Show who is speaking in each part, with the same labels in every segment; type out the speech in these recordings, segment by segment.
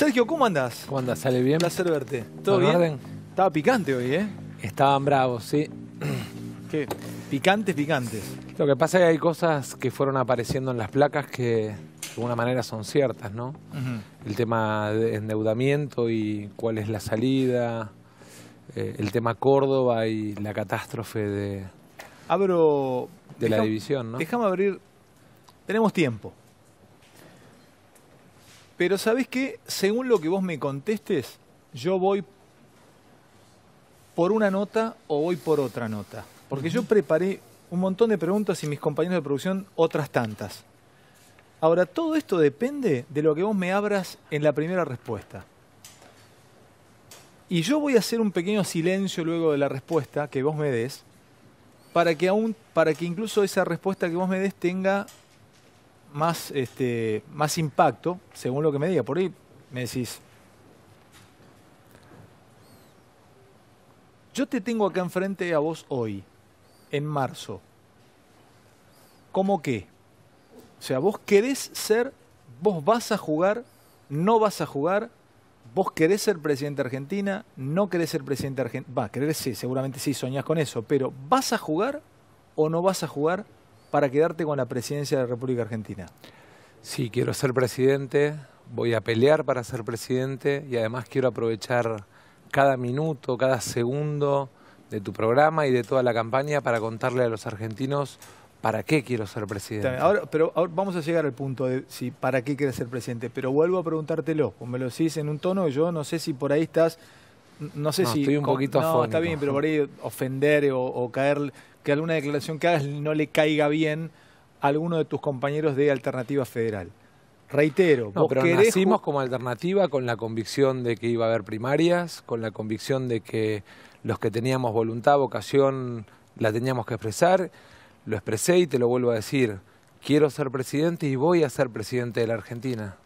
Speaker 1: Sergio, ¿cómo andas? ¿Cómo andas? ¿Sale bien? Un placer verte. ¿Todo bien? Estaba picante hoy, ¿eh? Estaban bravos, sí. ¿Qué? Picantes, picantes. Lo que pasa es que hay cosas que fueron apareciendo en las placas que de alguna manera son ciertas, ¿no? El tema de endeudamiento y cuál es la salida, eh, el tema Córdoba y la catástrofe de, Abro, de la división, ¿no? Déjame
Speaker 2: abrir, tenemos tiempo. Pero ¿sabés qué? Según lo que vos me contestes, yo voy por una nota o voy por otra nota. Porque yo preparé un montón de preguntas y mis compañeros de producción otras tantas. Ahora, todo esto depende de lo que vos me abras en la primera respuesta. Y yo voy a hacer un pequeño silencio luego de la respuesta que vos me des, para que aún, para que incluso esa respuesta que vos me des tenga más, este, más impacto, según lo que me diga. Por ahí me decís, yo te tengo acá enfrente a vos hoy, en marzo. ¿Cómo que? O sea, vos querés ser, vos vas a jugar, no vas a jugar, vos querés ser presidente de Argentina, no querés ser presidente de Argentina, va, querés sí, seguramente sí, soñás con eso, pero ¿vas a jugar o no vas a jugar? para quedarte con la presidencia
Speaker 1: de la República Argentina? Sí, quiero ser presidente, voy a pelear para ser presidente y además quiero aprovechar cada minuto, cada segundo de tu programa y de toda la campaña para contarle a los argentinos para qué quiero ser presidente.
Speaker 2: Ahora, pero vamos a llegar al punto de si para qué quieres ser presidente, pero vuelvo a preguntártelo, como pues me lo decís en un tono, yo no sé si por ahí estás, no sé si... Estoy un poquito No, está bien, pero por ahí ofender o caer que alguna declaración que hagas no le caiga bien a alguno de tus compañeros de Alternativa Federal. Reitero, no, nacimos
Speaker 1: como alternativa con la convicción de que iba a haber primarias, con la convicción de que los que teníamos voluntad, vocación, la teníamos que expresar. Lo expresé y te lo vuelvo a decir. Quiero ser presidente y voy a ser presidente de la Argentina.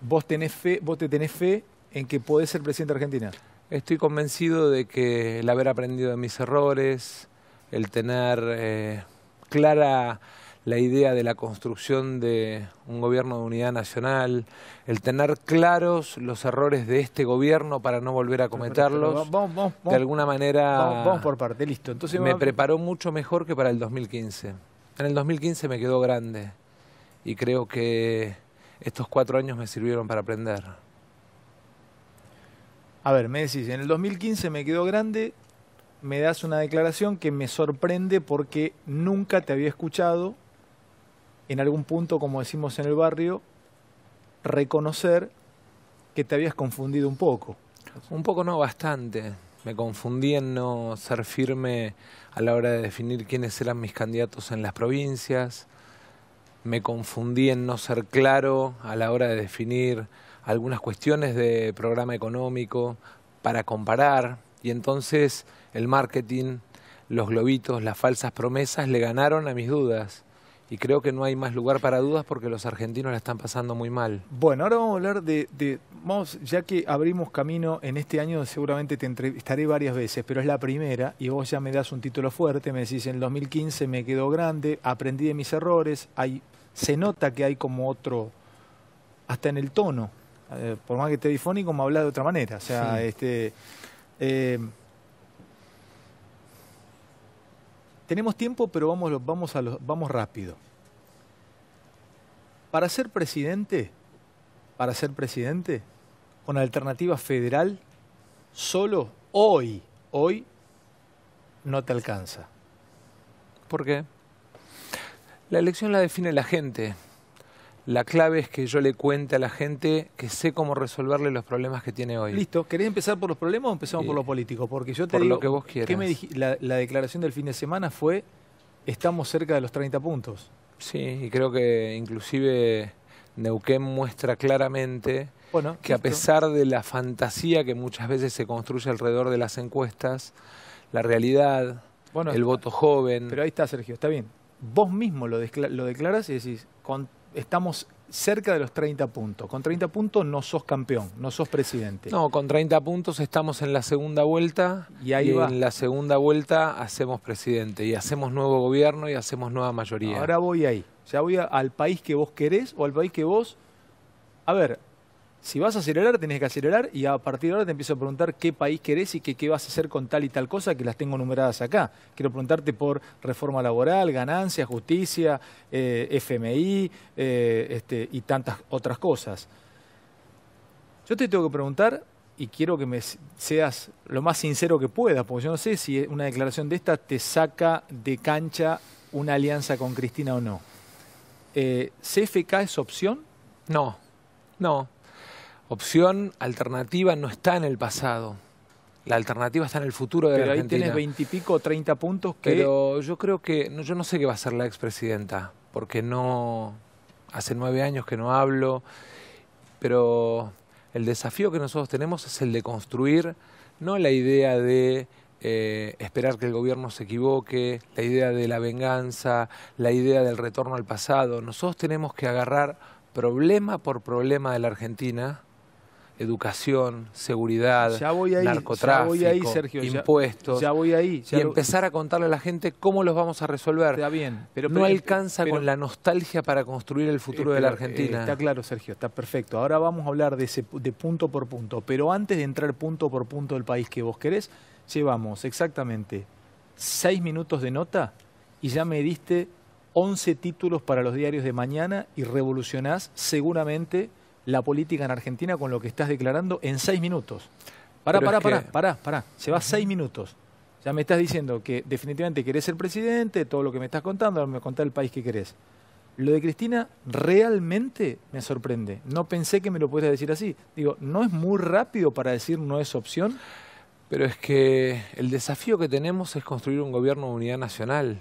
Speaker 1: ¿Vos, tenés fe, vos te tenés fe en que podés ser presidente de Argentina? Estoy convencido de que el haber aprendido de mis errores, el tener eh, clara la idea de la construcción de un gobierno de unidad nacional, el tener claros los errores de este gobierno para no volver a cometerlos,
Speaker 2: de alguna manera por parte, listo. Entonces, me preparó
Speaker 1: mucho mejor que para el 2015. En el 2015 me quedó grande y creo que estos cuatro años me sirvieron para aprender. A ver, me decís, en el 2015 me
Speaker 2: quedó grande, me das una declaración que me sorprende porque nunca te había escuchado en algún punto, como decimos en el barrio, reconocer que te habías confundido un poco.
Speaker 1: Un poco no, bastante. Me confundí en no ser firme a la hora de definir quiénes eran mis candidatos en las provincias. Me confundí en no ser claro a la hora de definir algunas cuestiones de programa económico para comparar y entonces el marketing, los globitos, las falsas promesas le ganaron a mis dudas. Y creo que no hay más lugar para dudas porque los argentinos la están pasando muy mal. Bueno, ahora
Speaker 2: vamos a hablar de, vamos, ya que abrimos camino en este año, seguramente te entrevistaré varias veces, pero es la primera y vos ya me das un título fuerte, me decís en 2015 me quedó grande, aprendí de mis errores, hay, se nota que hay como otro, hasta en el tono, eh, por más que esté difónico, me habla de otra manera. O sea, este. Eh, tenemos tiempo, pero vamos, vamos, a vamos rápido. Para ser presidente, para ser presidente, con alternativa federal, solo hoy,
Speaker 1: hoy, no te alcanza. ¿Por qué? La elección la define la gente. La clave es que yo le cuente a la gente que sé cómo resolverle los problemas que tiene hoy. Listo, ¿querés empezar por los problemas o empezamos por lo eh, político?
Speaker 2: Porque yo te por lo que vos quieras. la, declaración del fin de semana fue, estamos cerca de los 30 puntos.
Speaker 1: Sí, y creo que inclusive Neuquén muestra claramente que a pesar de la fantasía que muchas veces se construye alrededor de las encuestas, la realidad, bueno, el voto joven... Pero ahí está, Sergio, está bien.
Speaker 2: Vos mismo lo, lo declaras y decís... Con estamos cerca de los 30 puntos. Con 30 puntos no sos campeón, no sos presidente. No, con
Speaker 1: 30 puntos estamos en la segunda vuelta y, ahí en la segunda vuelta hacemos presidente y hacemos nuevo gobierno y hacemos nueva mayoría. Ahora voy ahí, ya voy al país que vos querés o al país que vos... A ver,
Speaker 2: si vas a acelerar, tenés que acelerar y a partir de ahora te empiezo a preguntar qué país querés y qué, vas a hacer con tal y tal cosa que las tengo numeradas acá. Quiero preguntarte por reforma laboral, ganancias, justicia, eh, FMI eh, este, y tantas otras cosas. Yo te tengo que preguntar y quiero que me seas lo más sincero que puedas, porque yo no sé si una declaración de esta te saca de cancha una alianza
Speaker 1: con Cristina o no. Eh, ¿CFK es opción? No, no opción alternativa no está en el pasado. La alternativa está en el futuro de la Argentina. Pero ahí tienes veintipico, treinta puntos Pero yo creo que... yo no sé qué va a ser la expresidenta, porque no... Hace nueve años que no hablo, pero el desafío que nosotros tenemos es el de construir, no la idea de eh, esperar que el gobierno se equivoque, la idea de la venganza, la idea del retorno al pasado. Nosotros tenemos que agarrar problema por problema de la Argentina educación, seguridad, narcotráfico, ahí, Sergio, impuestos. Ya, voy ahí, y empezar a contarle a la gente cómo los vamos a resolver. Está bien, pero no alcanza con la nostalgia para construir el futuro de la Argentina. está
Speaker 2: claro, Sergio, está perfecto. Ahora vamos a hablar de, ese, de punto por punto, pero antes de entrar punto por punto del país que vos querés, llevamos exactamente seis minutos de nota y ya me diste 11 títulos para los diarios de mañana y revolucionás seguramente la política en Argentina con lo que estás declarando en seis minutos. Pará, pará, pará, pará, Se va seis minutos. Ya me estás diciendo que definitivamente querés ser presidente, todo lo que me estás contando, me contás el país que querés. Lo de Cristina realmente me sorprende. No pensé que me
Speaker 1: lo pudieras decir así. Digo, ¿no es muy rápido para decir no es opción? Pero es que el desafío que tenemos es construir un gobierno de unidad nacional.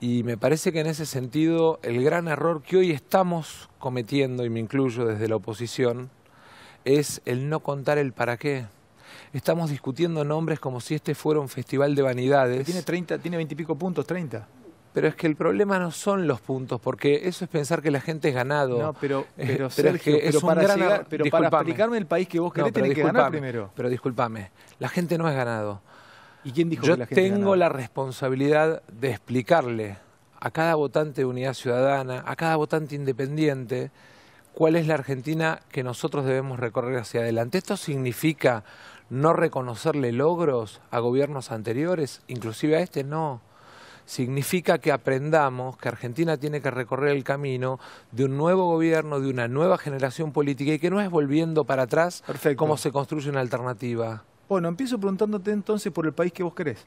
Speaker 1: Y me parece que en ese sentido el gran error que hoy estamos cometiendo, y me incluyo desde la oposición, es el no contar el para qué. Estamos discutiendo nombres como si este fuera un festival de vanidades. tiene 30, tiene 20 y pico puntos, 30. Pero es que el problema no son los puntos, porque eso es pensar que la gente es ganado. No, pero, pero, Sergio, para, gran... pero para explicarme
Speaker 2: el país que vos querés, que ganar primero.
Speaker 1: Pero discúlpame, la gente no es ganado. Yo tengo la responsabilidad de explicarle a cada votante de Unidad Ciudadana, a cada votante independiente, cuál es la Argentina que nosotros debemos recorrer hacia adelante. Esto significa no reconocerle logros a gobiernos anteriores, inclusive a este no. Significa que aprendamos que Argentina tiene que recorrer el camino de un nuevo gobierno, de una nueva generación política y que no es volviendo para atrás Perfecto. cómo se construye una alternativa.
Speaker 2: Bueno, empiezo preguntándote entonces por el país que vos querés.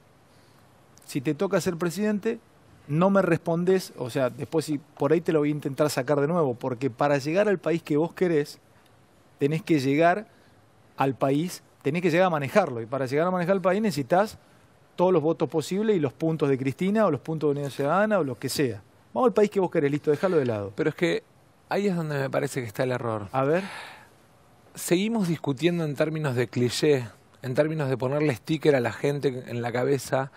Speaker 2: Si te toca ser presidente, no me respondés, o sea, después si por ahí te lo voy a intentar sacar de nuevo, porque para llegar al país que vos querés, tenés que llegar al país, tenés que llegar a manejarlo, y para llegar a manejar el país necesitas todos los votos posibles y los puntos de Cristina o los puntos de Unión Ciudadana o lo que sea.
Speaker 1: Vamos al país que vos querés, listo, déjalo de lado. Pero es que ahí es donde me parece que está el error. A ver. Seguimos discutiendo en términos de cliché en términos de ponerle sticker a la gente en la cabeza,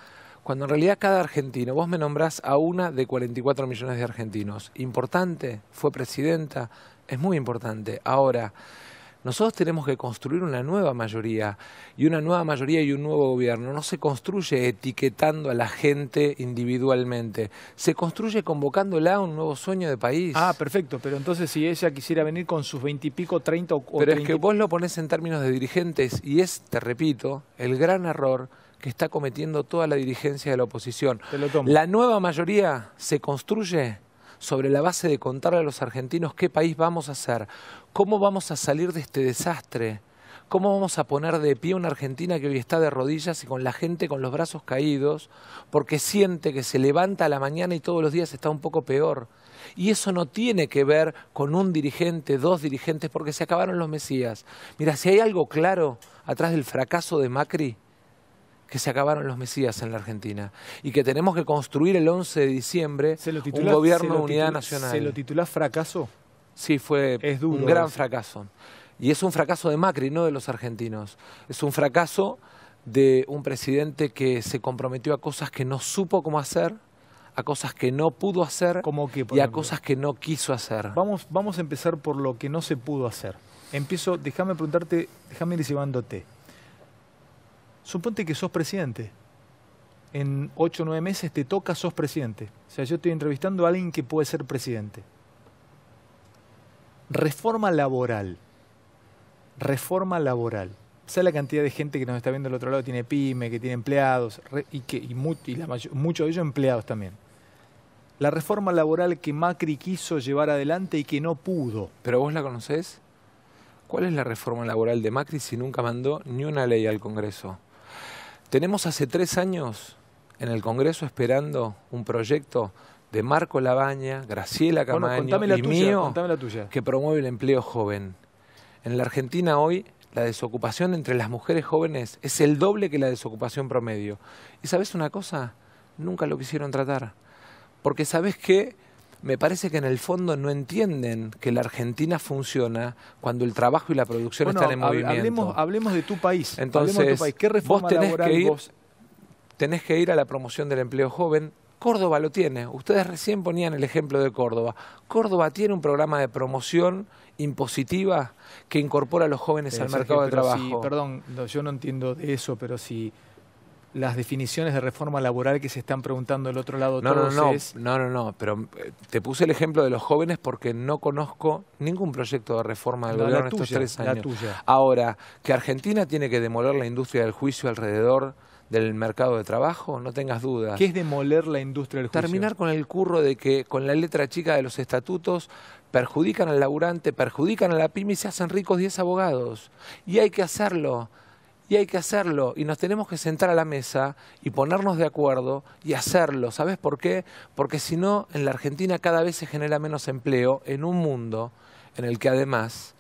Speaker 1: cuando en realidad cada argentino, vos me nombrás a una de 44 millones de argentinos. Importante, fue presidenta, es muy importante. Ahora, nosotros tenemos que construir una nueva mayoría y una nueva mayoría y un nuevo gobierno. No se construye etiquetando a la gente individualmente, se construye convocándola a un nuevo sueño de país. Ah, perfecto, pero entonces si ella quisiera venir con sus veintipico, treinta o Pero es que vos lo pones en términos de dirigentes y es, te repito, el gran error que está cometiendo toda la dirigencia de la oposición. La nueva mayoría se construye sobre la base de contarle a los argentinos qué país vamos a hacer. ¿Cómo vamos a salir de este desastre? ¿Cómo vamos a poner de pie una Argentina que hoy está de rodillas y con la gente con los brazos caídos porque siente que se levanta a la mañana y todos los días está un poco peor? Y eso no tiene que ver con un dirigente, dos dirigentes, porque se acabaron los Mesías. Mira, si hay algo claro atrás del fracaso de Macri, que se acabaron los Mesías en la Argentina y que tenemos que construir el 11 de diciembre un gobierno de unidad nacional. ¿Se lo titula fracaso? sí fue un gran fracaso. Y es un fracaso de Macri, no de los argentinos. Es un fracaso de un presidente que se comprometió a cosas que no supo cómo hacer, a cosas que no pudo hacer y a cosas que no quiso hacer. Vamos, vamos a empezar por lo que no se pudo hacer.
Speaker 2: Empiezo, déjame preguntarte, déjame ir llevándote. Suponte que sos presidente. En ocho, o nueve meses te toca, sos presidente. O sea, yo estoy entrevistando a alguien que puede ser presidente. Reforma laboral. Reforma laboral. Sea la cantidad de gente que nos está viendo del otro lado? Tiene pyme, que tiene empleados, y, que, y muchos de ellos empleados también. La
Speaker 1: reforma laboral que Macri quiso llevar adelante y que no pudo. ¿Pero vos la conocés? ¿Cuál es la reforma laboral de Macri si nunca mandó ni una ley al Congreso? Tenemos hace tres años en el Congreso esperando un proyecto de Marco Labaña, Graciela Camaño y mío, que promueve el empleo joven. En la Argentina hoy la desocupación entre las mujeres jóvenes es el doble que la desocupación promedio. ¿Y sabes una cosa? Nunca lo quisieron tratar. Porque sabes que Me parece que en el fondo no entienden que la Argentina funciona cuando el trabajo y la producción están en movimiento. Hablemos, de tu país. Entonces, ¿qué reforma tenés que ir, tenés que ir a la promoción del empleo joven, Córdoba lo tiene. Ustedes recién ponían el ejemplo de Córdoba. Córdoba tiene un programa de promoción impositiva que incorpora a los jóvenes al mercado de trabajo.
Speaker 2: perdón, yo no entiendo eso, pero si las definiciones de reforma laboral que se están preguntando del otro lado no, todos no, no, es...
Speaker 1: no, no, no, pero eh, te puse el ejemplo de los jóvenes porque no conozco ningún proyecto de reforma del gobierno en estos tres años. Ahora, que Argentina tiene que demoler la industria del juicio alrededor del mercado de trabajo, no tengas dudas. ¿Qué es demoler la industria del juicio? Terminar con el curro de que con la letra chica de los estatutos perjudican al laburante, perjudican a la pyme y se hacen ricos 10 abogados. Y hay que hacerlo, y hay que hacerlo, y nos tenemos que sentar a la mesa y ponernos de acuerdo y hacerlo. ¿Sabes por qué? Porque si no, en la Argentina cada vez se genera menos empleo en un mundo en el que además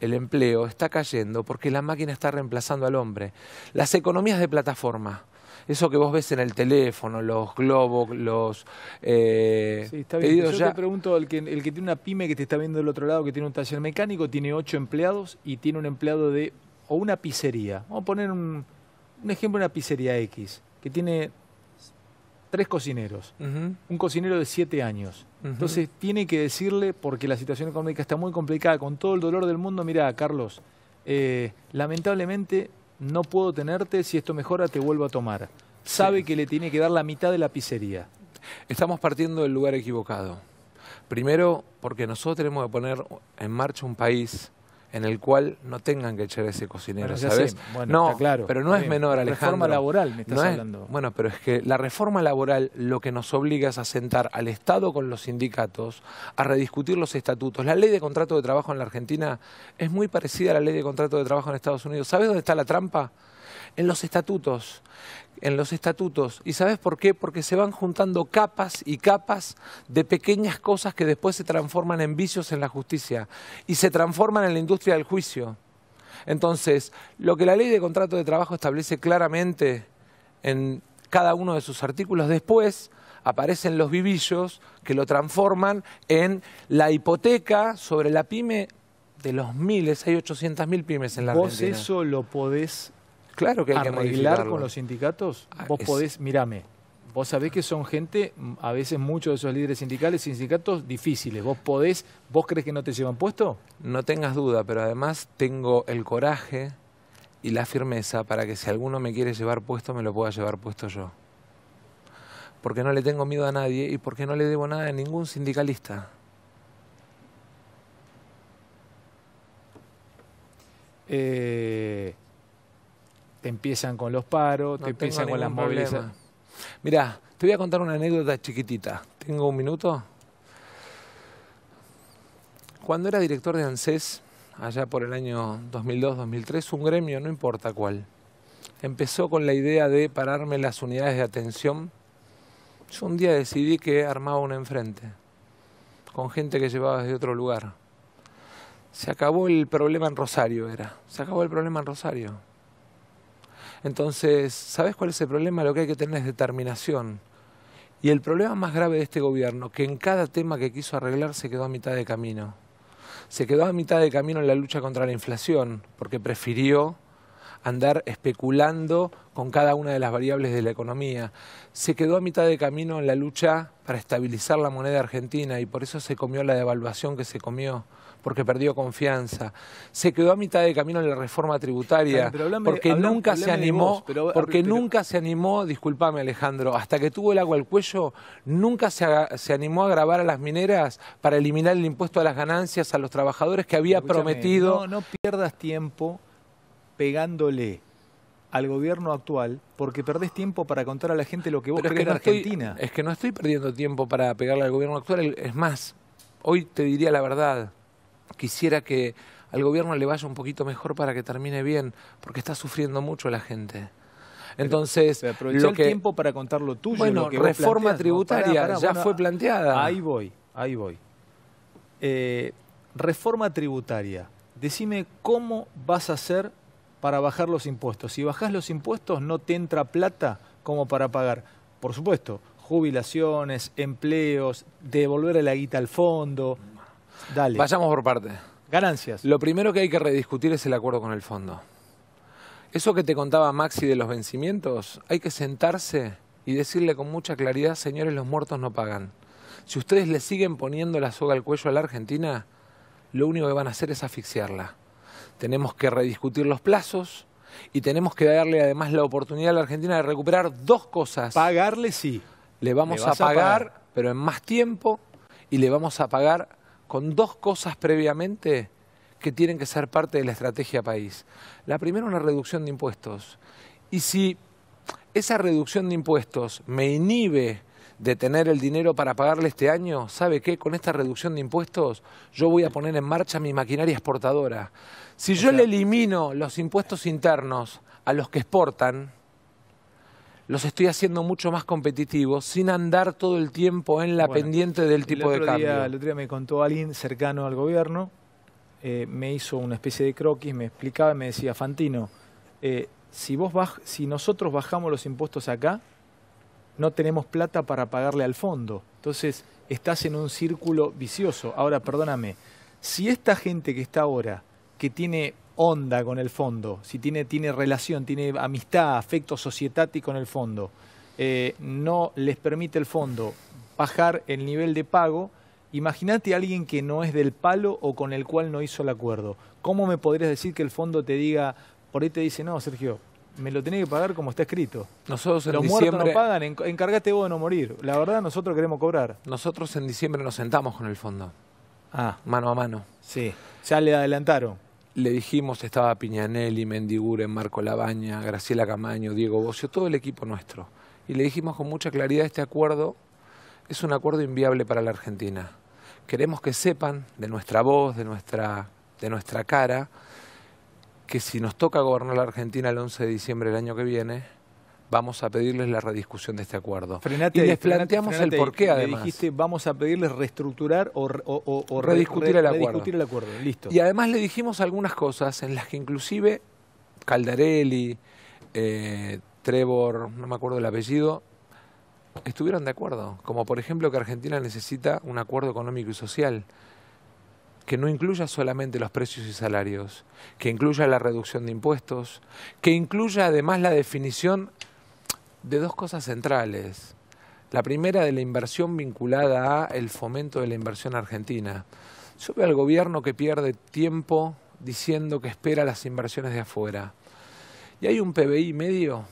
Speaker 1: el empleo está cayendo porque la máquina está reemplazando al hombre. Las economías de plataforma, eso que vos ves en el teléfono, los globos, los eh, sí, Yo te
Speaker 2: pregunto, el que, el que tiene una pyme que te está viendo del otro lado, que tiene un taller mecánico, tiene ocho empleados y tiene un empleado de, o una pizzería, vamos a poner un, un ejemplo, una pizzería X, que tiene tres cocineros, un cocinero de siete años. Entonces tiene que decirle, porque la situación económica está muy complicada, con todo el dolor del mundo, mira, Carlos, eh, lamentablemente no puedo tenerte, si esto mejora te vuelvo
Speaker 1: a tomar. Sabe que le tiene que dar la mitad de la pizzería. Estamos partiendo del lugar equivocado. Primero, porque nosotros tenemos que poner en marcha un país en el cual no tengan que echar ese cocinero, no, pero no es menor, Alejandro. Reforma laboral, me estás hablando. Bueno, pero es que la reforma laboral lo que nos obliga es a sentar al Estado con los sindicatos, a rediscutir los estatutos. La ley de contrato de trabajo en la Argentina es muy parecida a la ley de contrato de trabajo en Estados Unidos. ¿Sabes dónde está la trampa? En los estatutos en los estatutos. ¿Y sabes por qué? Porque se van juntando capas y capas de pequeñas cosas que después se transforman en vicios en la justicia y se transforman en la industria del juicio. Entonces, lo que la ley de contrato de trabajo establece claramente en cada uno de sus artículos después, aparecen los vivillos que lo transforman en la hipoteca sobre la pyme de los miles, hay 800 mil pymes en la ¿Vos eso lo podés Claro que hay arreglar que con los
Speaker 2: sindicatos, ah, vos podés, mírame, vos sabés que son gente, a veces muchos de esos líderes
Speaker 1: sindicales, sindicatos difíciles. ¿Vos podés, vos crees que no te llevan puesto? No tengas duda, pero además tengo el coraje y la firmeza para que si alguno me quiere llevar puesto, me lo pueda llevar puesto yo. Porque no le tengo miedo a nadie y porque no le debo nada a ningún sindicalista. Eh te empiezan con los paros, te empiezan con las movilizaciones. Mira, te voy a contar una anécdota chiquitita. ¿Tengo un minuto? Cuando era director de ANSES, allá por el año 2002-2003, un gremio, no importa cuál, empezó con la idea de pararme las unidades de atención. Yo un día decidí que armaba un enfrente, con gente que llevaba desde otro lugar. Se acabó el problema en Rosario, era. Se acabó el problema en Rosario entonces, ¿sabes cuál es el problema? Lo que hay que tener es determinación. Y el problema más grave de este gobierno, que en cada tema que quiso arreglar se quedó a mitad de camino. Se quedó a mitad de camino en la lucha contra la inflación, porque prefirió andar especulando con cada una de las variables de la economía. Se quedó a mitad de camino en la lucha para estabilizar la moneda argentina y por eso se comió la devaluación que se comió porque perdió confianza. Se quedó a mitad de camino en la reforma tributaria porque nunca se animó, porque nunca se animó, disculpame Alejandro, hasta que tuvo el agua al cuello, nunca se, animó a grabar a las mineras para eliminar el impuesto a las ganancias a los trabajadores que había prometido.
Speaker 2: No, pierdas tiempo pegándole al gobierno actual porque perdés tiempo para contar a la gente lo que vos crees en Argentina.
Speaker 1: es que no estoy perdiendo tiempo para pegarle al gobierno actual. Es más, hoy te diría la verdad quisiera que al gobierno le vaya un poquito mejor para que termine bien, porque está sufriendo mucho la gente. Entonces, aprovecha el tiempo para contar lo tuyo. Bueno, reforma tributaria ya fue planteada.
Speaker 2: Ahí voy, ahí voy. Eh, reforma tributaria. Decime cómo vas a hacer para bajar los impuestos. Si bajás los impuestos, no te entra plata como para pagar. Por supuesto, jubilaciones, empleos,
Speaker 1: devolver la guita al fondo, Vayamos por parte. Ganancias. Lo primero que hay que rediscutir es el acuerdo con el fondo. Eso que te contaba Maxi de los vencimientos, hay que sentarse y decirle con mucha claridad, señores, los muertos no pagan. Si ustedes le siguen poniendo la soga al cuello a la Argentina, lo único que van a hacer es asfixiarla. Tenemos que rediscutir los plazos y tenemos que darle además la oportunidad a la Argentina de recuperar dos cosas. Pagarle sí. Le vamos a pagar, pero en más tiempo y le vamos a pagar con dos cosas previamente que tienen que ser parte de la estrategia país. La primera, es una reducción de impuestos. Y si esa reducción de impuestos me inhibe de tener el dinero para pagarle este año, ¿sabe qué? Con esta reducción de impuestos yo voy a poner en marcha mi maquinaria exportadora. Si yo le elimino los impuestos internos a los que exportan, los estoy haciendo mucho más competitivos sin andar todo el tiempo en la pendiente del tipo de cambio. el
Speaker 2: otro día me contó alguien cercano al gobierno, eh, me hizo una especie de croquis, me explicaba y me decía, Fantino, eh, si, vos si nosotros bajamos los impuestos acá, no tenemos plata para pagarle al fondo. Entonces, estás en un círculo vicioso. Ahora, perdóname, si esta gente que está ahora, que tiene onda con el fondo, si tiene, tiene relación, tiene amistad, afecto societático con el fondo, eh, no les permite el fondo bajar el nivel de pago, imagínate a alguien que no es del palo o con el cual no hizo el acuerdo. ¿Cómo me podrías decir que el fondo te diga, por ahí te dice, no, Sergio, me lo tiene que pagar como está escrito.
Speaker 1: Nosotros en Los muertos no
Speaker 2: pagan, encárgate vos de no morir. La verdad, nosotros queremos cobrar. Nosotros en
Speaker 1: diciembre nos sentamos con el fondo. Ah. Mano a mano. Sí. Ya le adelantaron le dijimos, estaba Piñanelli, Mendigure, Marco Labaña, Graciela Camaño, Diego Bocio, todo el equipo nuestro. Y le dijimos con mucha claridad, este acuerdo es un acuerdo inviable para la Argentina. Queremos que sepan de nuestra voz, de nuestra, de nuestra cara, que si nos toca gobernar la Argentina el 11 de diciembre del año que viene, vamos a pedirles la rediscusión de este acuerdo. y les planteamos el porqué, además.
Speaker 2: dijiste, vamos a pedirles
Speaker 1: reestructurar
Speaker 2: o, rediscutir, el acuerdo. rediscutir el acuerdo. Listo. Y
Speaker 1: además le dijimos algunas cosas en las que inclusive Caldarelli, eh, Trevor, no me acuerdo el apellido, estuvieron de acuerdo. Como por ejemplo que Argentina necesita un acuerdo económico y social que no incluya solamente los precios y salarios, que incluya la reducción de impuestos, que incluya además la definición de dos cosas centrales. La primera de la inversión vinculada a el fomento de la inversión argentina. Yo veo al gobierno que pierde tiempo diciendo que espera las inversiones de afuera. Y hay un PBI medio,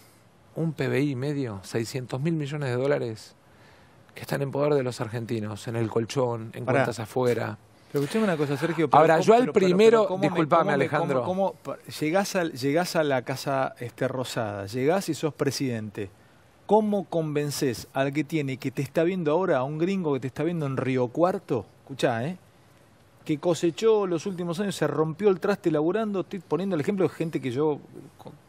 Speaker 1: un PBI medio, 600 mil millones de dólares que están en poder de los argentinos, en el colchón, en cuentas afuera.
Speaker 2: Pero escuchame una cosa, Sergio. Ahora, yo al primero, disculpame, Alejandro. Cómo, llegás, a, la Casa este, Rosada, llegás y sos presidente. ¿Cómo convences al que tiene, que te está viendo ahora, a un gringo que te está viendo en Río Cuarto, escuchá, ¿eh? que cosechó los últimos años, se rompió el traste laburando, estoy poniendo el ejemplo de gente que yo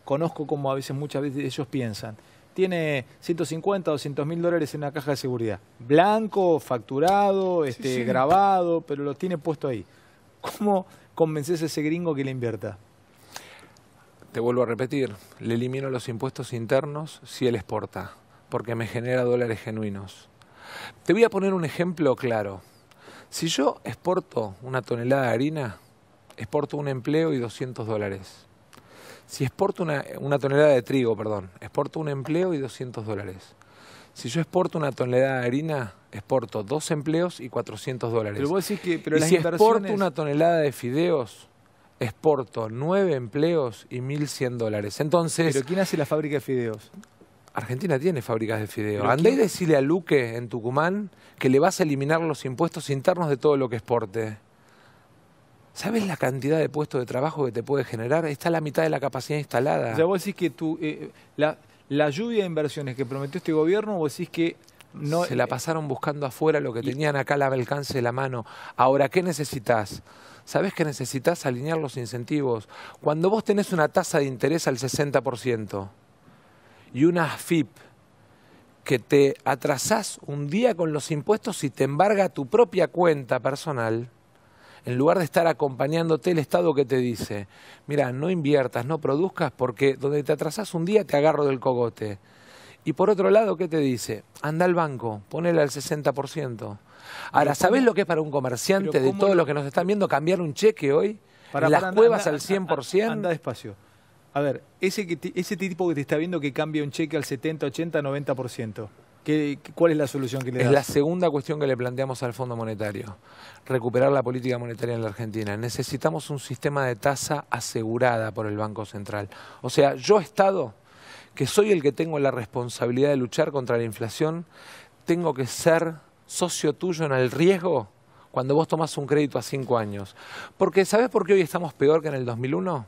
Speaker 2: conozco como a veces, muchas veces ellos piensan tiene 150, 200 mil dólares en una caja de seguridad. Blanco, facturado, este, grabado, pero lo tiene puesto ahí. ¿Cómo convences a ese gringo que le
Speaker 1: invierta? Te vuelvo a repetir, le elimino los impuestos internos si él exporta, porque me genera dólares genuinos. Te voy a poner un ejemplo claro. Si yo exporto una tonelada de harina, exporto un empleo y 200 dólares. Si exporto una, tonelada de trigo, perdón, exporto un empleo y 200 dólares. Si yo exporto una tonelada de harina, exporto dos empleos y 400 dólares. Pero vos decís
Speaker 2: que... Pero y si exporto una
Speaker 1: tonelada de fideos, exporto nueve empleos y 1.100 dólares. Entonces... ¿Pero quién hace la fábrica de fideos? Argentina tiene fábricas de fideos. Andá y decirle a Luque en Tucumán que le vas a eliminar los impuestos internos de todo lo que exporte. ¿Sabes la cantidad de puestos de trabajo que te puede generar? Está la mitad de la capacidad instalada. O vos decís que tu, eh, eh, la, lluvia de inversiones que prometió este gobierno, vos decís que... No, Se la eh, pasaron buscando afuera lo que tenían acá al alcance de la mano. Ahora, ¿qué necesitas? Sabes que necesitas alinear los incentivos. Cuando vos tenés una tasa de interés al 60% y una AFIP que te atrasás un día con los impuestos y te embarga tu propia cuenta personal, en lugar de estar acompañándote, el Estado que te dice, mira, no inviertas, no produzcas, porque donde te atrasas un día te agarro del cogote. Y por otro lado, ¿qué te dice? Anda al banco, ponele al 60%. Ahora, ¿sabés lo que es para un comerciante de todos los que nos están viendo cambiar un cheque hoy? Para, las cuevas al 100%. Anda despacio. A ver, ese, ese tipo que te está viendo que cambia un cheque al 70, 80, 90%. ¿Cuál es la solución que le das? Es la segunda cuestión que le planteamos al Fondo Monetario, recuperar la política monetaria en la Argentina. Necesitamos un sistema de tasa asegurada por el Banco Central. O sea, yo Estado, que soy el que tengo la responsabilidad de luchar contra la inflación, tengo que ser socio tuyo en el riesgo cuando vos tomás un crédito a cinco años. Porque ¿sabés por qué hoy estamos peor que en el 2001?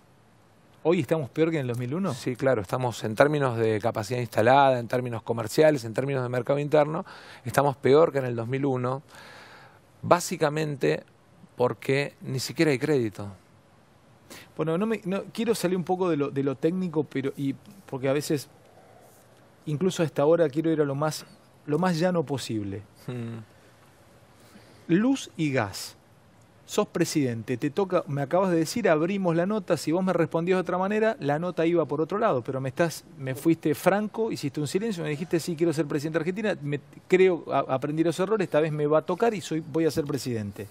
Speaker 1: ¿Hoy estamos peor que en el 2001? Sí, claro, estamos en términos de capacidad instalada, en términos comerciales, en términos de mercado interno, estamos peor que en el 2001, básicamente porque ni siquiera hay crédito. Bueno, no, quiero salir un poco de lo, técnico, pero y porque a veces,
Speaker 2: incluso a esta hora, quiero ir a lo más, lo más llano posible. Mm. Luz y gas sos presidente, te toca, me acabas de decir, abrimos la nota, si vos me respondías de otra manera, la nota iba por otro lado, pero me estás, me fuiste franco, hiciste un silencio, me dijiste sí quiero ser presidente de Argentina, me, creo aprendí los errores, esta vez me va a tocar y soy, voy a ser presidente.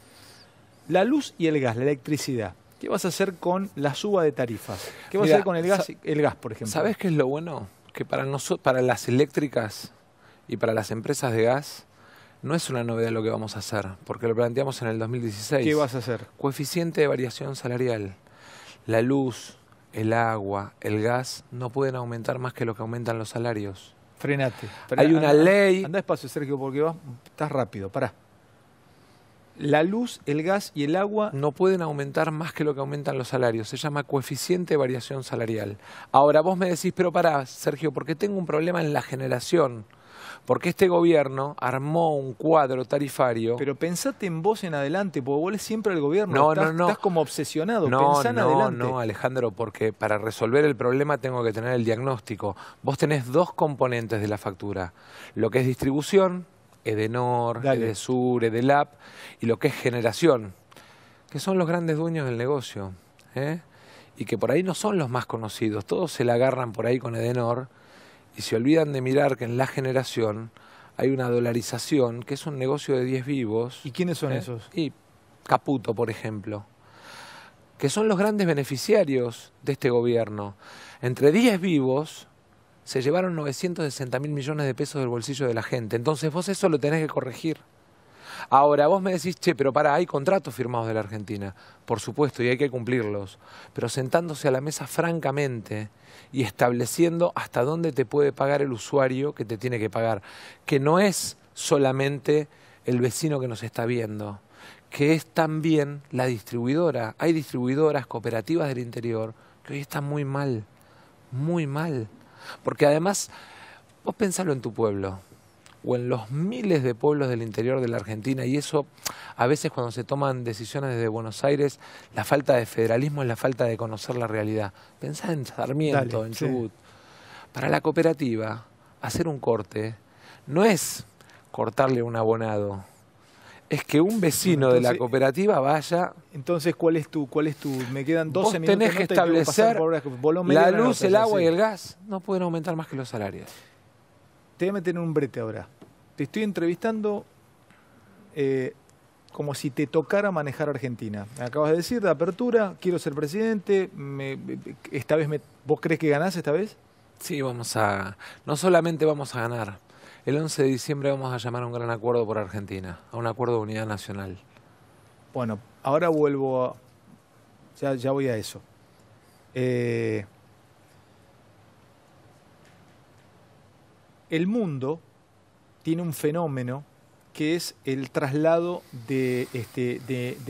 Speaker 2: La luz y el gas, la electricidad. ¿Qué vas a hacer con
Speaker 1: la suba de tarifas? ¿Qué vas a hacer con el gas, el gas, por ejemplo? ¿Sabes qué es lo bueno? Que para, nosotros, para las eléctricas y para las empresas de gas, no es una novedad lo que vamos a hacer, porque lo planteamos en el 2016. ¿Qué vas a hacer? Coeficiente de variación salarial. La luz, el agua, el gas no pueden aumentar más que lo que aumentan los salarios. Frenate. Hay una ley. Anda despacio, Sergio, porque vas, estás rápido. Pará. La luz, el gas y el agua. No pueden aumentar más que lo que aumentan los salarios. Se llama coeficiente de variación salarial. Ahora vos me decís, pero pará, Sergio, porque tengo un problema en la generación porque este gobierno armó un cuadro tarifario. Pero pensate en vos en adelante, porque vos siempre al gobierno. No, estás, Estás como obsesionado. No, no, no, Alejandro, porque para resolver el problema tengo que tener el diagnóstico. Vos tenés dos componentes de la factura: lo que es distribución, Edenor, Edesur, Edelap, y lo que es generación, que son los grandes dueños del negocio. ¿eh? Y que por ahí no son los más conocidos. Todos se la agarran por ahí con Edenor y se olvidan de mirar que en la generación hay una dolarización, que es un negocio de 10 vivos. ¿Y quiénes son ¿Eh? esos? Y Caputo, por ejemplo, que son los grandes beneficiarios de este gobierno. Entre 10 vivos se llevaron 960 mil millones de pesos del bolsillo de la gente. Entonces vos eso lo tenés que corregir. Ahora, vos me decís, che, pero para, hay contratos firmados de la Argentina, por supuesto, y hay que cumplirlos, pero sentándose a la mesa francamente y estableciendo hasta dónde te puede pagar el usuario que te tiene que pagar, que no es solamente el vecino que nos está viendo, que es también la distribuidora. Hay distribuidoras cooperativas del interior que hoy están muy mal, muy mal, porque además, vos pensalo en tu pueblo o en los miles de pueblos del interior de la Argentina. Y eso, a veces cuando se toman decisiones desde Buenos Aires, la falta de federalismo es la falta de conocer la realidad. Pensá en Sarmiento, en Chubut. Para la cooperativa, hacer un corte no es cortarle un abonado. Es que un vecino de la cooperativa vaya. Entonces, ¿cuál es tu, cuál es tu? Me quedan 12 minutos. Tenés que establecer la luz, el agua y el gas. No pueden aumentar más que los salarios
Speaker 2: te voy a meter en un brete ahora. Te estoy entrevistando eh, como si te tocara manejar Argentina. acabas de decir, de apertura, quiero ser presidente,
Speaker 1: esta vez ¿vos crees que ganás esta vez? Sí, vamos a... No solamente vamos a ganar, el 11 de diciembre vamos a llamar a un gran acuerdo por Argentina, a un acuerdo de unidad nacional. Bueno, ahora
Speaker 2: vuelvo a... Ya, ya voy a eso. Eh... el mundo tiene un fenómeno que es el traslado de, este,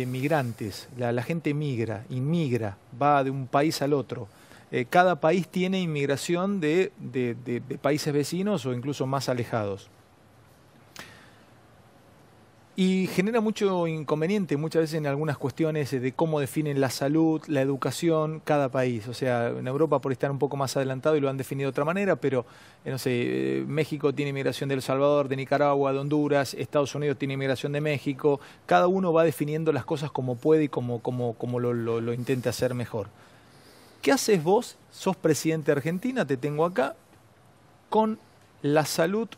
Speaker 2: migrantes. La, gente migra, inmigra, va de un país al otro. Eh, cada país tiene inmigración de países vecinos o incluso más alejados. Y genera mucho inconveniente muchas veces en algunas cuestiones eh, de cómo definen la salud, la educación, cada país. O sea, en Europa por estar un poco más adelantado y lo han definido de otra manera, pero, eh, no sé, eh, México tiene inmigración de El Salvador, de Nicaragua, de Honduras, Estados Unidos tiene inmigración de México. Cada uno va definiendo las cosas como puede y como, como, como lo, lo, lo hacer mejor. ¿Qué haces vos? Sos presidente de Argentina, te tengo acá, con
Speaker 1: la salud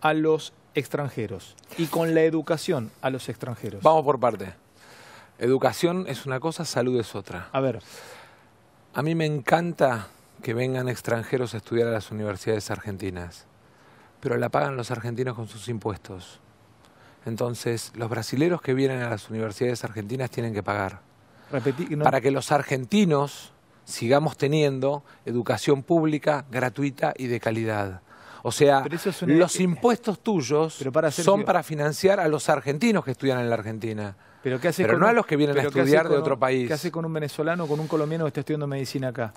Speaker 1: a los extranjeros y con la educación a los extranjeros? Vamos por parte. Educación es una cosa, salud es otra. A ver. A mí me encanta que vengan extranjeros a estudiar a las universidades argentinas, pero la pagan los argentinos con sus impuestos. Entonces, los brasileros que vienen a las universidades argentinas tienen que pagar. Para que los argentinos sigamos teniendo educación pública, gratuita y de calidad. O sea, los impuestos tuyos son para financiar a los argentinos que estudian en la Argentina. Pero, no a los que vienen a estudiar de otro país. ¿Qué hace
Speaker 2: con un venezolano con
Speaker 1: un colombiano que está
Speaker 2: estudiando medicina acá?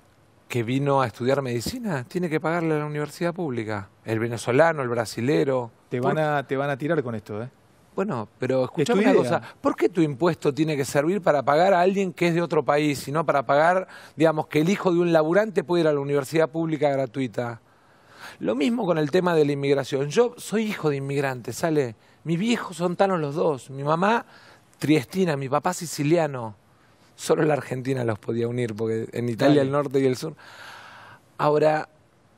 Speaker 1: que vino a estudiar medicina tiene que pagarle a la universidad pública. El venezolano, el brasilero. Te van, a, te van a tirar con esto, ¿eh? Bueno, pero escucha una cosa. ¿Por qué tu impuesto tiene que servir para pagar a alguien que es de otro país y no para pagar, digamos, que el hijo de un laburante puede ir a la universidad pública gratuita? Lo mismo con el tema de la inmigración. Yo soy hijo de inmigrantes, sale. Mis viejos son tanos los dos. Mi mamá triestina, mi papá siciliano. Solo la Argentina los podía unir, porque en Italia el norte y el sur. Ahora,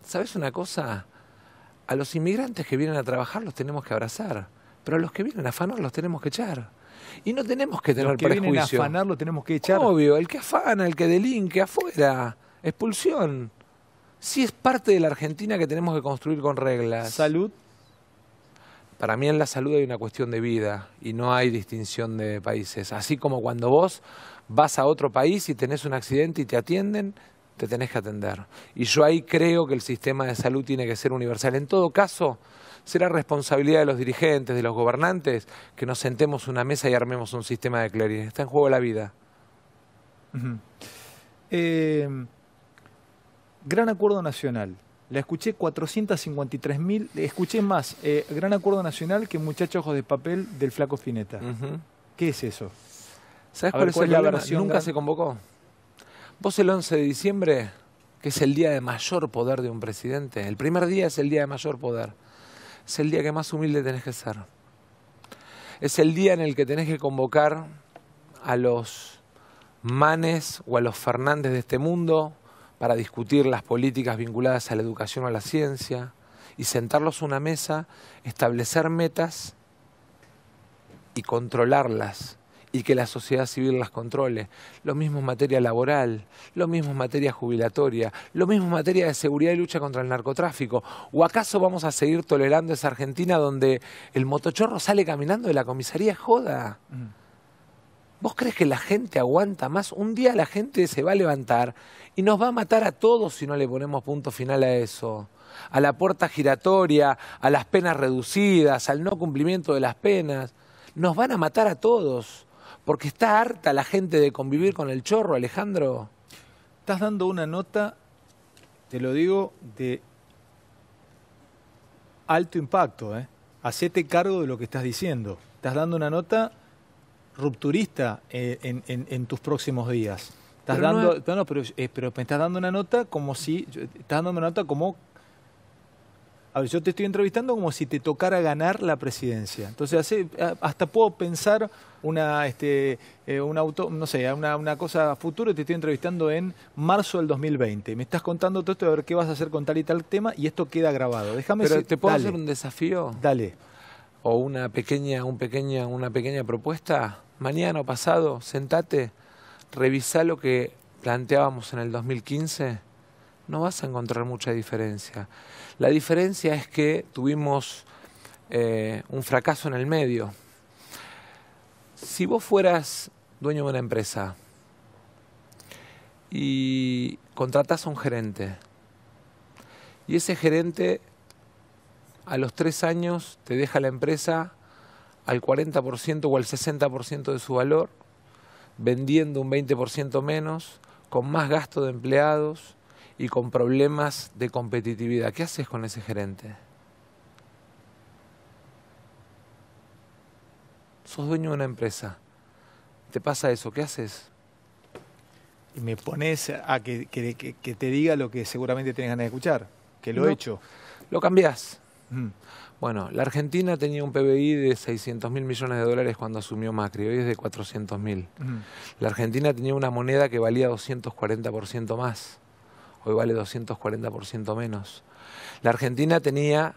Speaker 1: ¿sabes una cosa? A los inmigrantes que vienen a trabajar los tenemos que abrazar, pero a los que vienen a afanar los tenemos que echar. Y no tenemos que tener los que a afanar los tenemos que echar. Obvio, el que afana, el que delinque, afuera, expulsión sí es parte de la Argentina que tenemos que construir con reglas. Salud. Para mí en la salud hay una cuestión de vida y no hay distinción de países. Así como cuando vos vas a otro país y tenés un accidente y te atienden, te tenés que atender. Y yo ahí creo que el sistema de salud tiene que ser universal. En todo caso, será responsabilidad de los dirigentes, de los gobernantes, que nos sentemos una mesa y armemos un sistema de claridad. Está en juego la vida.
Speaker 2: eh... Gran Acuerdo Nacional. La escuché 453 mil, escuché más eh, Gran Acuerdo Nacional que Muchachos de Papel del Flaco
Speaker 1: Fineta. ¿Qué es eso? ¿Sabes cuál, es la Nunca se convocó. Vos el 11 de diciembre, que es el día de mayor poder de un presidente, el primer día es el día de mayor poder. Es el día que más humilde tenés que ser. Es el día en el que tenés que convocar a los manes o a los Fernández de este mundo, para discutir las políticas vinculadas a la educación o a la ciencia y sentarlos a una mesa, establecer metas y controlarlas y que la sociedad civil las controle. Lo mismo en materia laboral, lo mismo en materia jubilatoria, lo mismo en materia de seguridad y lucha contra el narcotráfico. ¿O acaso vamos a seguir tolerando esa Argentina donde el motochorro sale caminando de la comisaría? Joda. Mm. ¿Vos crees que la gente aguanta más? Un día la gente se va a levantar y nos va a matar a todos si no le ponemos punto final a eso. A la puerta giratoria, a las penas reducidas, al no cumplimiento de las penas. Nos van a matar a todos, porque está harta la gente de convivir con el chorro, Alejandro. Estás dando una nota, te lo digo, de
Speaker 2: alto impacto. ¿eh? Hacete cargo de lo que estás diciendo. Estás dando una nota rupturista eh, en, tus próximos días. Estás dando, no, eh, pero, me estás dando una nota como si, estás dando una nota como, a ver, yo te estoy entrevistando como si te tocara ganar la presidencia. Entonces, hasta puedo pensar una, este, eh, un no sé, una, cosa futura y te estoy entrevistando en marzo del 2020. Me estás contando todo esto de ver qué vas a hacer con tal y tal tema y esto queda
Speaker 1: grabado. Déjame Pero te puedo hacer un desafío. Dale. O una pequeña, un pequeña, una pequeña propuesta mañana o pasado, sentate, revisa lo que planteábamos en el 2015, no vas a encontrar mucha diferencia. La diferencia es que tuvimos eh, un fracaso en el medio. Si vos fueras dueño de una empresa y contratás a un gerente, y ese gerente a los tres años te deja la empresa al 40% o al 60% de su valor, vendiendo un 20% menos, con más gasto de empleados y con problemas de competitividad. ¿Qué haces con ese gerente? Sos dueño de una empresa. ¿Te pasa eso? ¿Qué haces? Y me pones a que, te diga lo que seguramente tienes ganas de escuchar, que lo he hecho. Lo cambiás. Mm. Bueno, la Argentina tenía un PBI de 600 mil millones de dólares cuando asumió Macri, hoy es de 400 mil. La Argentina tenía una moneda que valía 240% más, hoy vale 240% menos. La Argentina tenía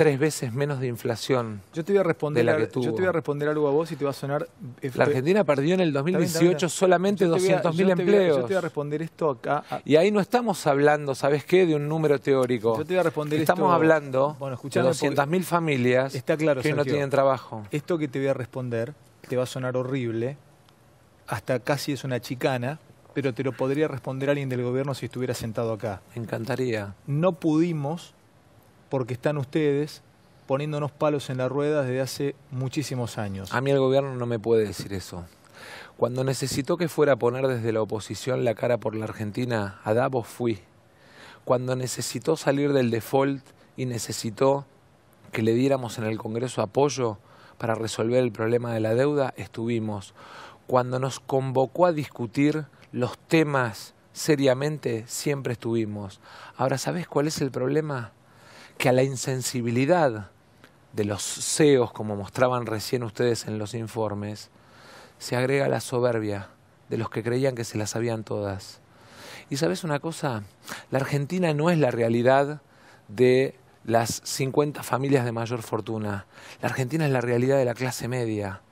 Speaker 1: tres veces menos de inflación. Yo te voy a responder, la que Yo te voy a
Speaker 2: responder algo a vos y te va a sonar. Eh, la Argentina
Speaker 1: perdió en el 2018 solamente 200.000 empleos. yo te voy a
Speaker 2: responder esto acá.
Speaker 1: Y ahí no estamos hablando, ¿sabes qué? De un número teórico. Yo te voy a responder estamos esto. Estamos hablando bueno, de 200.000 familias está claro, que no tienen trabajo. Esto
Speaker 2: que te voy a responder te va a sonar horrible, hasta casi es una chicana, pero te lo podría responder alguien del gobierno si estuviera sentado acá. Me encantaría. No pudimos porque están ustedes poniéndonos palos en la rueda desde hace muchísimos
Speaker 1: años. A mí el gobierno no me puede decir eso. Cuando necesitó que fuera a poner desde la oposición la cara por la Argentina, a Davos fui. Cuando necesitó salir del default y necesitó que le diéramos en el Congreso apoyo para resolver el problema de la deuda, estuvimos. Cuando nos convocó a discutir los temas seriamente, siempre estuvimos. Ahora, ¿sabes cuál es el problema? que a la insensibilidad de los CEOs, como mostraban recién ustedes en los informes, se agrega la soberbia de los que creían que se las sabían todas. Y sabes una cosa, la Argentina no es la realidad de las 50 familias de mayor fortuna, la Argentina es la realidad de la clase media.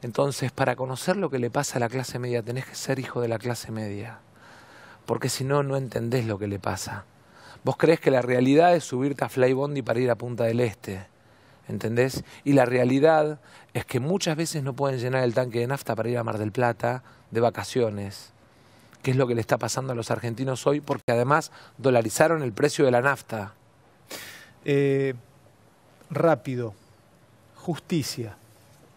Speaker 1: Entonces, para conocer lo que le pasa a la clase media, tenés que ser hijo de la clase media, porque si no, no entendés lo que le pasa. Vos crees que la realidad es subirte a Flybondi para ir a Punta del Este. ¿Entendés? Y la realidad es que muchas veces no pueden llenar el tanque de nafta para ir a Mar del Plata de vacaciones. ¿Qué es lo que le está pasando a los argentinos hoy? Porque además dolarizaron el precio de la nafta. Eh, rápido. Justicia.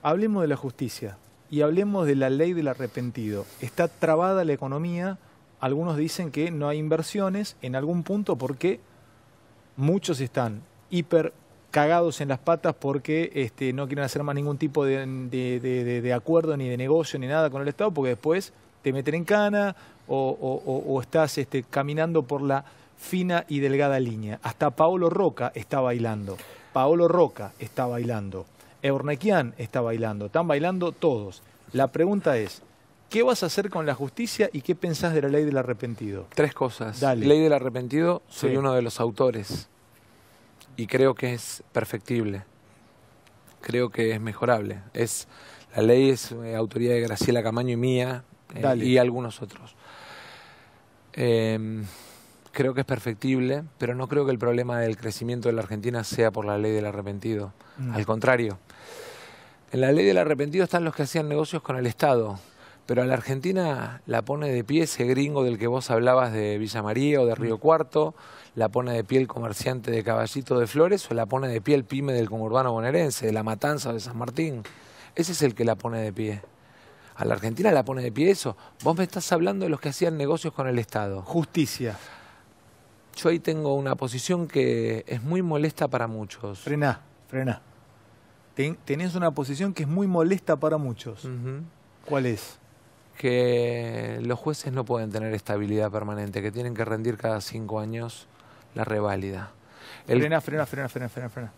Speaker 2: Hablemos de la justicia y hablemos de la ley del arrepentido. Está trabada la economía algunos dicen que no hay inversiones en algún punto porque muchos están hiper cagados en las patas porque este, no quieren hacer más ningún tipo de, acuerdo ni de negocio ni nada con el Estado porque después te meten en cana o, estás este, caminando por la fina y delgada línea. Hasta Paolo Roca está bailando. Paolo Roca está bailando. Eurnequian está bailando. Están bailando todos. La pregunta es, ¿Qué vas a hacer con la justicia y qué pensás de la ley del arrepentido? Tres cosas. Dale. Ley
Speaker 1: del arrepentido, soy uno de los autores y creo que es perfectible. Creo que es mejorable. Es la ley es eh, autoría de Graciela Camaño y mía eh, y algunos otros. Em, creo que es perfectible, pero no creo que el problema del crecimiento de la Argentina sea por la ley del arrepentido. Mm. Al contrario, en la ley del arrepentido están los que hacían negocios con el Estado, pero a la Argentina la pone de pie ese gringo del que vos hablabas de Villa María o de Río mm. Cuarto, la pone de pie el comerciante de Caballito de Flores o la pone de pie el pyme del conurbano bonaerense, de La Matanza de San Martín. Ese es el que la pone de pie. A la Argentina la pone de pie eso. Vos me estás hablando de los que hacían negocios con el Estado. Justicia. Yo ahí tengo una posición que es muy molesta para muchos. Frena, frena. tenés una posición
Speaker 2: que es muy molesta para muchos.
Speaker 1: ¿Cuál es? que los jueces no pueden tener estabilidad permanente, que tienen que rendir cada cinco años la reválida. El... Frena,
Speaker 2: frena, frena, frena, frena,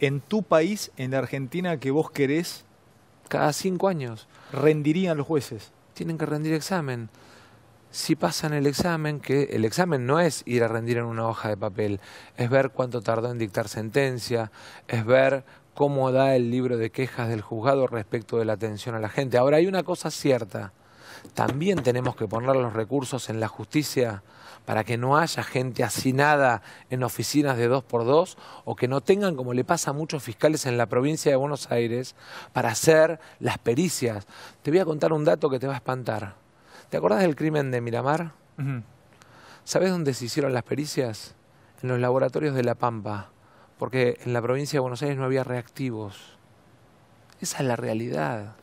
Speaker 1: En tu país, en la Argentina que vos querés... Cada cinco años. ¿Rendirían los jueces? Tienen que rendir examen. Si pasan el examen, que el examen no es ir a rendir en una hoja de papel, es ver cuánto tardó en dictar sentencia, es ver cómo da el libro de quejas del juzgado respecto de la atención a la gente. Ahora, hay una cosa cierta, también tenemos que poner los recursos en la justicia para que no haya gente hacinada en oficinas de dos por dos o que no tengan, como le pasa a muchos fiscales en la provincia de Buenos Aires, para hacer las pericias. Te voy a contar un dato que te va a espantar. ¿Te acordás del crimen de Miramar? ¿Sabes dónde se hicieron las pericias? En los laboratorios de La Pampa porque en la provincia de Buenos Aires no había reactivos. Esa es la realidad.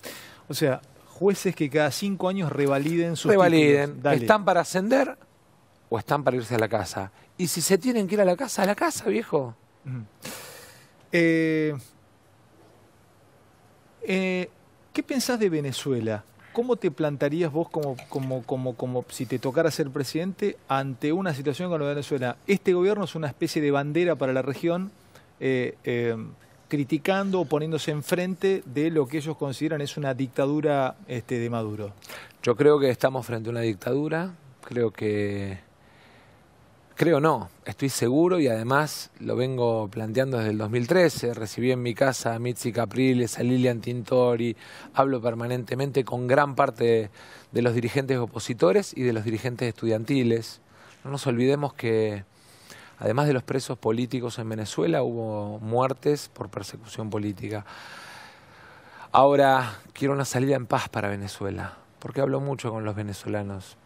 Speaker 1: O sea, jueces que cada cinco años revaliden sus Revaliden. ¿Están para ascender o están para irse a la casa? Y si se tienen que ir a la casa, a la casa, viejo. Eh,
Speaker 2: eh, ¿Qué pensás de Venezuela? ¿Cómo te plantarías vos como, como, como, como si te tocara ser presidente ante una situación como la Venezuela? Este gobierno es una especie de bandera para la región eh, eh, criticando o poniéndose enfrente
Speaker 1: de lo que ellos consideran es una dictadura este, de Maduro? Yo creo que estamos frente a una dictadura, creo que... Creo no, estoy seguro y además lo vengo planteando desde el 2013. Recibí en mi casa a Mitzi Capriles, a Lilian Tintori, hablo permanentemente con gran parte de los dirigentes opositores y de los dirigentes estudiantiles. No nos olvidemos que Además de los presos políticos en Venezuela, hubo muertes por persecución política. Ahora quiero una salida en paz para Venezuela, porque hablo mucho con los venezolanos.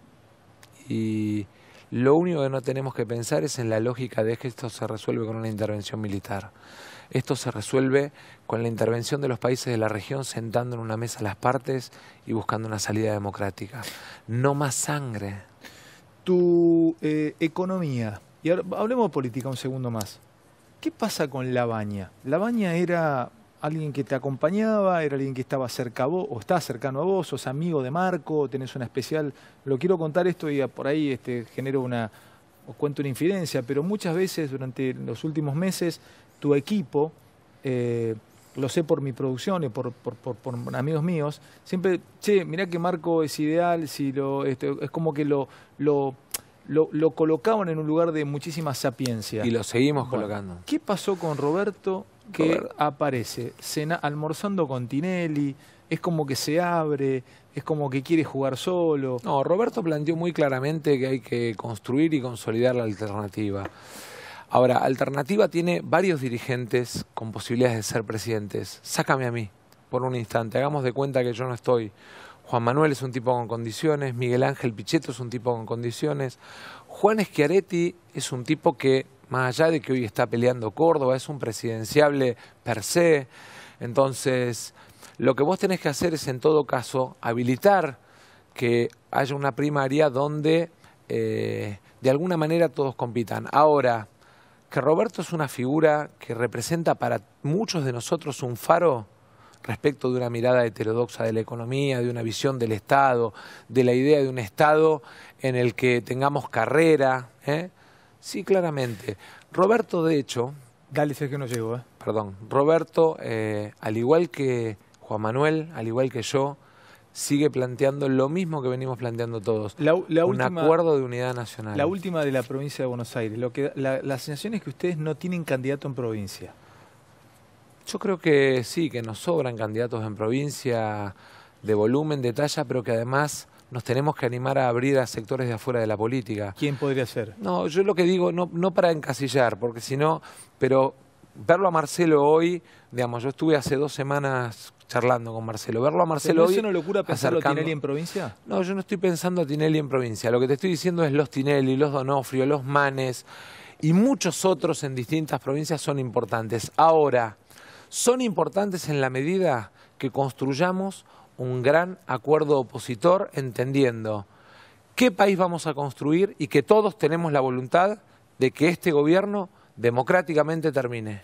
Speaker 1: Y lo único que no tenemos que pensar es en la lógica de que esto se resuelve con una intervención militar. Esto se resuelve con la intervención de los países de la región sentando en una mesa las partes y buscando una salida democrática. No más sangre. Tu eh, economía, hablemos de política un segundo
Speaker 2: más. ¿Qué pasa con La Baña? La Baña era alguien que te acompañaba, era alguien que estaba cerca a vos, o está cercano a vos, sos amigo de Marco, tenés una especial... Lo quiero contar esto y por ahí este, genero una... os cuento una infidencia, pero muchas veces durante los últimos meses tu equipo... Eh, lo sé por mi producción y por, amigos míos, siempre, che, mirá que Marco es ideal, este, es como que lo lo, colocaban en un lugar de muchísima sapiencia. Y lo seguimos colocando. ¿Qué pasó con Roberto que aparece cena, almorzando con
Speaker 1: Tinelli? Es como que se abre, es como que quiere jugar solo. No, Roberto planteó muy claramente que hay que construir y consolidar la alternativa. Ahora, Alternativa tiene varios dirigentes con posibilidades de ser presidentes. Sácame a mí por un instante, hagamos de cuenta que yo no estoy. Juan Manuel es un tipo con condiciones, Miguel Ángel Pichetto es un tipo con condiciones, Juan Schiaretti es un tipo que, más allá de que hoy está peleando Córdoba, es un presidenciable per se. Entonces, lo que vos tenés que hacer es, en todo caso, habilitar que haya una primaria donde eh, de alguna manera todos compitan. Ahora, que Roberto es una figura que representa para muchos de nosotros un faro, respecto de una mirada heterodoxa de la economía, de una visión del Estado, de la idea de un Estado en el que tengamos carrera. ¿eh? Sí, claramente. Roberto, de hecho... Dale, sé que no llegó. ¿eh? Perdón. Roberto, eh, al igual que Juan Manuel, al igual que yo, sigue planteando lo mismo que venimos planteando todos. La, un acuerdo de unidad nacional. La última de la provincia de Buenos Aires. Lo que, la, asignación es que ustedes no tienen candidato en provincia. Yo creo que sí, que nos sobran candidatos en provincia de volumen, de talla, pero que además nos tenemos que animar a abrir a sectores de afuera de la política. ¿Quién podría ser? No, yo lo que digo, no, para encasillar, porque si no, pero verlo a Marcelo hoy, digamos, yo estuve hace dos semanas charlando con Marcelo, verlo a Marcelo hoy... ¿Es una locura pensarlo a Tinelli en provincia? No, yo no estoy pensando a Tinelli en provincia, lo que te estoy diciendo es los Tinelli, los Donofrio, los Manes y muchos otros en distintas provincias son importantes. Ahora, son importantes en la medida que construyamos un gran acuerdo opositor entendiendo qué país vamos a construir y que todos tenemos la voluntad de que este gobierno democráticamente termine.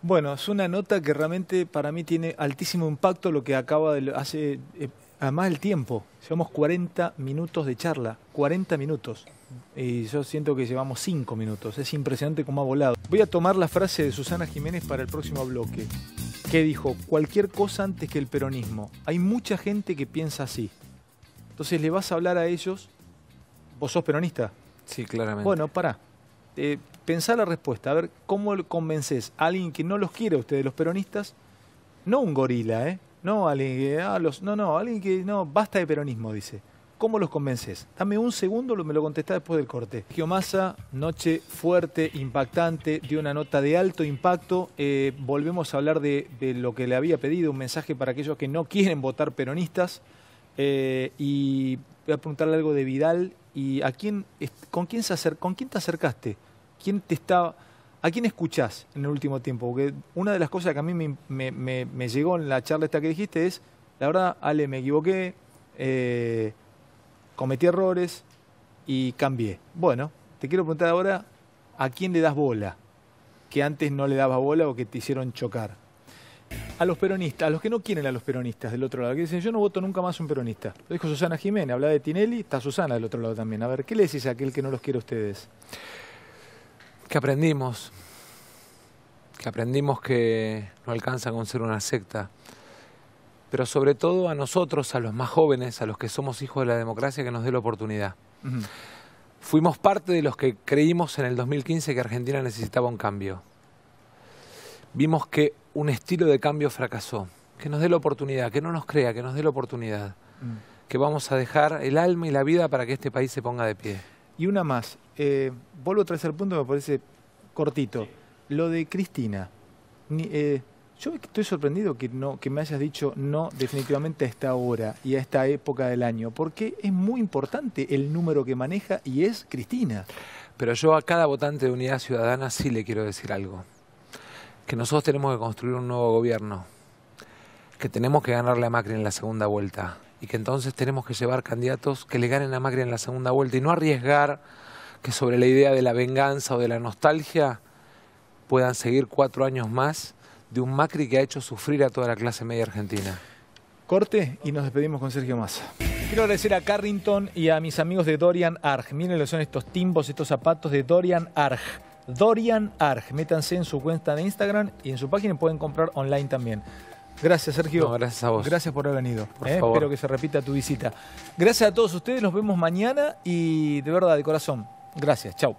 Speaker 2: Bueno, es una nota que realmente para mí tiene altísimo impacto lo que acaba de... Hace, eh, además el tiempo, llevamos 40 minutos de charla, 40 minutos y yo siento que llevamos 5 minutos. Es impresionante cómo ha volado. Voy a tomar la frase de Susana Jiménez para el próximo bloque, que dijo, cualquier cosa antes que el peronismo. Hay mucha gente que piensa así. Entonces le vas a hablar a ellos, vos sos peronista. Sí, claramente. Bueno, pará. Eh, pensá la respuesta, a ver cómo convences a alguien que no los quiere a ustedes, los peronistas, no un gorila, ¿eh? No, alguien ah, los, no, no, alguien que, no, basta de peronismo, dice. ¿Cómo los convences? Dame un segundo, me lo contestás después del corte. Giomasa, noche fuerte, impactante, dio una nota de alto impacto. Eh, volvemos a hablar de, lo que le había pedido, un mensaje para aquellos que no quieren votar peronistas. Eh, y voy a preguntarle algo de Vidal. ¿Y a quién, con, quién se con quién te acercaste? ¿Quién te ¿A quién escuchás en el último tiempo? Porque una de las cosas que a mí me, llegó en la charla esta que dijiste es, la verdad, Ale, me equivoqué. Eh, cometí errores y cambié. Bueno, te quiero preguntar ahora, ¿a quién le das bola? Que antes no le daba bola o que te hicieron chocar. A los peronistas, a los que no quieren a los peronistas del otro lado, que dicen yo no voto nunca más un peronista. Lo dijo Susana Jiménez, habla de Tinelli, está
Speaker 1: Susana del otro lado también. A ver, ¿qué le decís a aquel que no los quiere a ustedes? Que aprendimos, que aprendimos que no alcanza con ser una secta, pero sobre todo a nosotros, a los más jóvenes, a los que somos hijos de la democracia, que nos dé la oportunidad. Fuimos parte de los que creímos en el 2015 que Argentina necesitaba un cambio. Vimos que un estilo de cambio fracasó. Que nos dé la oportunidad, que no nos crea, que nos dé la oportunidad. Mm. Que vamos a dejar el alma y la vida para que este país se ponga de pie.
Speaker 2: Y una más. Eh, vuelvo a traer el punto que me parece cortito. Lo de Cristina. Ni, eh, yo estoy sorprendido que, no, que me hayas dicho no definitivamente a esta hora y a esta época del año, porque es muy importante
Speaker 1: el número que maneja y es Cristina. Pero yo a cada votante de Unidad Ciudadana sí le quiero decir algo, que nosotros tenemos que construir un nuevo gobierno, que tenemos que ganarle a Macri en la segunda vuelta y que entonces tenemos que llevar candidatos que le ganen a Macri en la segunda vuelta y no arriesgar que sobre la idea de la venganza o de la nostalgia puedan seguir cuatro años más de un Macri que ha hecho sufrir a toda la clase media argentina.
Speaker 2: Corte y nos despedimos con Sergio Massa. Quiero agradecer a Carrington y a mis amigos de Dorian Arg. Miren lo son estos timbos, estos zapatos de Dorian Arg. Dorian Arg. Métanse en su cuenta de Instagram y en su página pueden comprar online también. Gracias, Sergio. gracias a vos. Gracias por haber venido. Eh. Espero que se repita tu visita. Gracias a todos ustedes. Nos vemos mañana y de verdad, de corazón. Gracias. Chau.